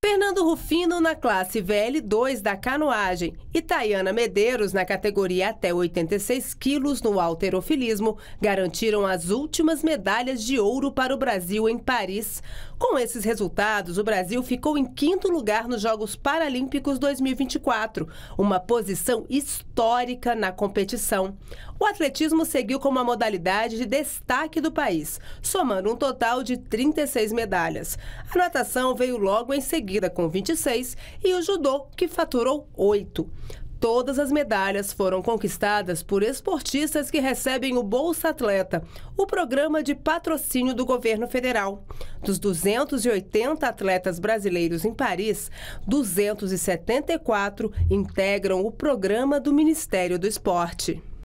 Fernando Rufino na classe VL2 da canoagem e Tayana Medeiros na categoria até 86 quilos no alterofilismo garantiram as últimas medalhas de ouro para o Brasil em Paris. Com esses resultados, o Brasil ficou em quinto lugar nos Jogos Paralímpicos 2024, uma posição histórica na competição. O atletismo seguiu como a modalidade de destaque do país, somando um total de 36 medalhas. A natação veio logo em seguida seguida com 26 e o judô, que faturou 8. Todas as medalhas foram conquistadas por esportistas que recebem o Bolsa Atleta, o programa de patrocínio do governo federal. Dos 280 atletas brasileiros em Paris, 274 integram o programa do Ministério do Esporte.